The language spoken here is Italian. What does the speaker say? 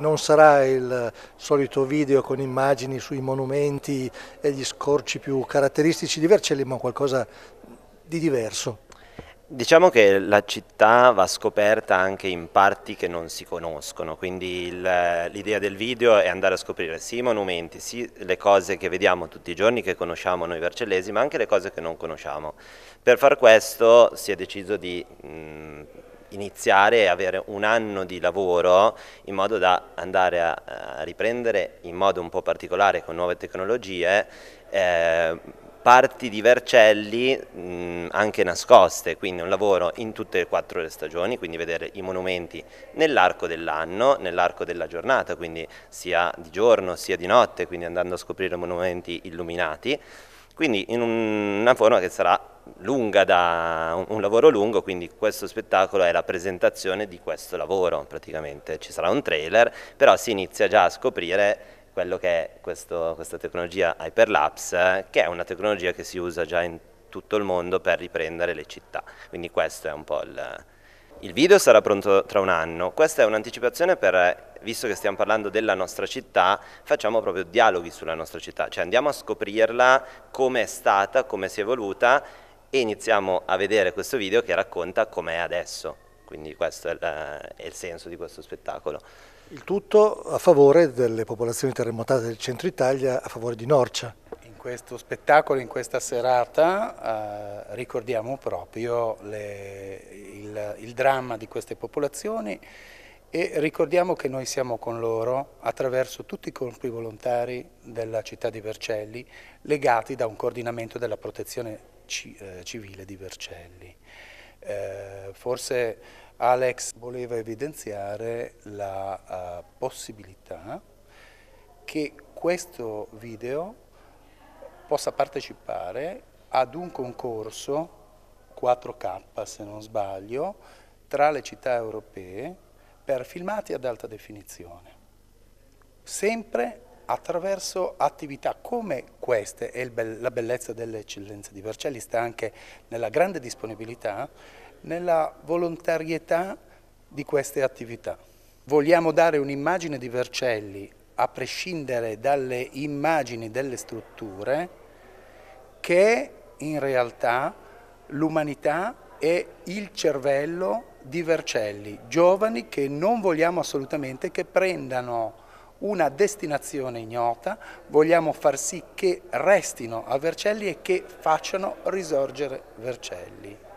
Non sarà il solito video con immagini sui monumenti e gli scorci più caratteristici di Vercelli, ma qualcosa di diverso. Diciamo che la città va scoperta anche in parti che non si conoscono, quindi l'idea del video è andare a scoprire sì i monumenti, sì le cose che vediamo tutti i giorni, che conosciamo noi vercellesi, ma anche le cose che non conosciamo. Per far questo si è deciso di mh, mm, iniziare e avere un anno di lavoro in modo da andare a, a riprendere in modo un po' particolare con nuove tecnologie eh, parti di Vercelli mh, anche nascoste, quindi un lavoro in tutte e quattro le stagioni, quindi vedere i monumenti nell'arco dell'anno, nell'arco della giornata, quindi sia di giorno sia di notte, quindi andando a scoprire monumenti illuminati, quindi in un, una forma che sarà lunga da, un lavoro lungo, quindi questo spettacolo è la presentazione di questo lavoro praticamente. Ci sarà un trailer, però si inizia già a scoprire quello che è questo, questa tecnologia Hyperlapse, che è una tecnologia che si usa già in tutto il mondo per riprendere le città. Quindi questo è un po' il... Il video sarà pronto tra un anno. Questa è un'anticipazione per, visto che stiamo parlando della nostra città, facciamo proprio dialoghi sulla nostra città, cioè andiamo a scoprirla come è stata, come si è evoluta e iniziamo a vedere questo video che racconta com'è adesso, quindi questo è, eh, è il senso di questo spettacolo. Il tutto a favore delle popolazioni terremotate del centro Italia, a favore di Norcia. In questo spettacolo, in questa serata, eh, ricordiamo proprio le, il, il dramma di queste popolazioni e ricordiamo che noi siamo con loro attraverso tutti i corpi volontari della città di Vercelli legati da un coordinamento della protezione ci, eh, civile di Vercelli. Eh, forse Alex voleva evidenziare la uh, possibilità che questo video possa partecipare ad un concorso 4K se non sbaglio tra le città europee per filmati ad alta definizione sempre attraverso attività come queste, e la bellezza dell'eccellenza di Vercelli sta anche nella grande disponibilità, nella volontarietà di queste attività. Vogliamo dare un'immagine di Vercelli, a prescindere dalle immagini delle strutture, che in realtà l'umanità è il cervello di Vercelli, giovani che non vogliamo assolutamente che prendano una destinazione ignota, vogliamo far sì che restino a Vercelli e che facciano risorgere Vercelli.